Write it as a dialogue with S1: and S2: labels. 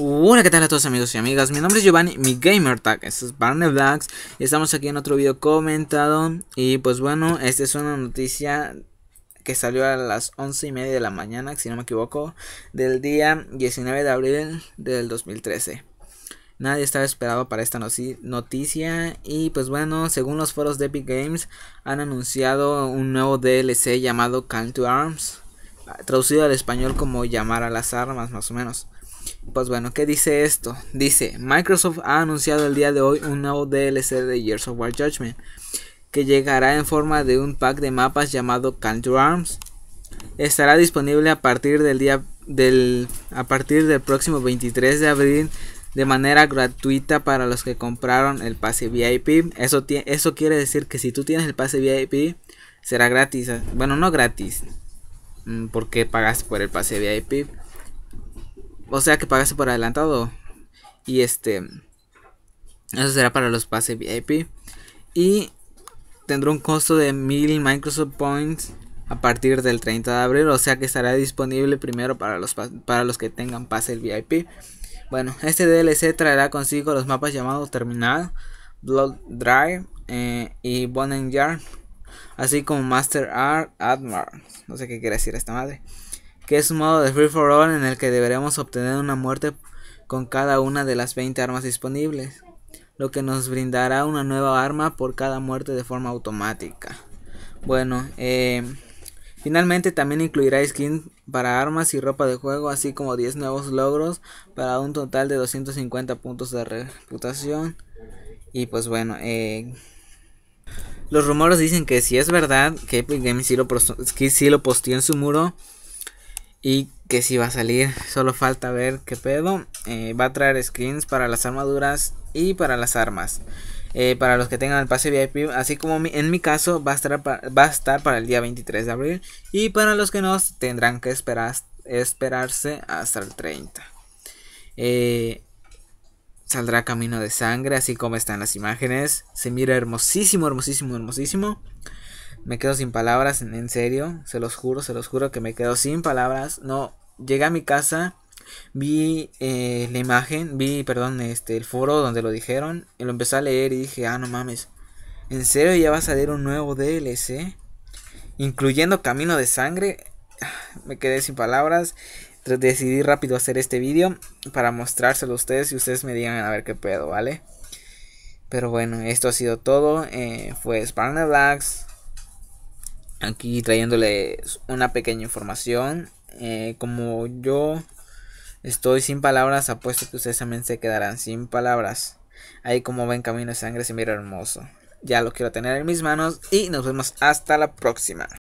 S1: Hola, ¿qué tal a todos amigos y amigas? Mi nombre es Giovanni, mi gamer esto es Barney Blacks y estamos aquí en otro video comentado y pues bueno, esta es una noticia que salió a las once y media de la mañana, si no me equivoco, del día 19 de abril del 2013. Nadie estaba esperado para esta noticia y pues bueno, según los foros de Epic Games han anunciado un nuevo DLC llamado Call to Arms, traducido al español como llamar a las armas más o menos. Pues bueno, ¿qué dice esto? Dice, Microsoft ha anunciado el día de hoy un nuevo DLC de Years of War Judgment, que llegará en forma de un pack de mapas llamado Country Arms. Estará disponible a partir del día del a partir del próximo 23 de abril de manera gratuita para los que compraron el pase VIP. Eso, eso quiere decir que si tú tienes el pase VIP, será gratis. Bueno, no gratis, mm, porque pagas por el pase VIP. O sea que pagase por adelantado. Y este. Eso será para los pases VIP. Y tendrá un costo de 1000 Microsoft Points a partir del 30 de abril. O sea que estará disponible primero para los, para los que tengan pase VIP. Bueno, este DLC traerá consigo los mapas llamados Terminal, Blood Drive eh, y Bonen Yard. Así como Master Art Admar. No sé qué quiere decir esta madre que es un modo de free for all en el que deberemos obtener una muerte con cada una de las 20 armas disponibles, lo que nos brindará una nueva arma por cada muerte de forma automática. Bueno, eh, finalmente también incluirá skins para armas y ropa de juego, así como 10 nuevos logros para un total de 250 puntos de reputación. Y pues bueno, eh, los rumores dicen que si es verdad que Epic Games lo, sí lo posteó en su muro, y que si va a salir. Solo falta ver qué pedo. Eh, va a traer skins para las armaduras y para las armas. Eh, para los que tengan el pase VIP, así como en mi caso, va a, estar para, va a estar para el día 23 de abril. Y para los que no, tendrán que esperar, esperarse hasta el 30. Eh, saldrá Camino de Sangre, así como están las imágenes. Se mira hermosísimo, hermosísimo, hermosísimo. Me quedo sin palabras, en, serio, se los juro, se los juro que me quedo sin palabras. No, llegué a mi casa, vi eh, la imagen, vi, perdón, este, el foro donde lo dijeron, y lo empecé a leer y dije, ah, no mames, ¿en serio ya va a salir un nuevo DLC? Incluyendo Camino de Sangre, me quedé sin palabras, decidí rápido hacer este vídeo para mostrárselo a ustedes y ustedes me digan a ver qué pedo, ¿vale? Pero bueno, esto ha sido todo, eh, fue Spartan Blacks aquí trayéndoles una pequeña información. Eh, como yo estoy sin palabras, apuesto que ustedes también se quedarán sin palabras. Ahí como ven camino de sangre se mira hermoso. Ya lo quiero tener en mis manos y nos vemos hasta la próxima.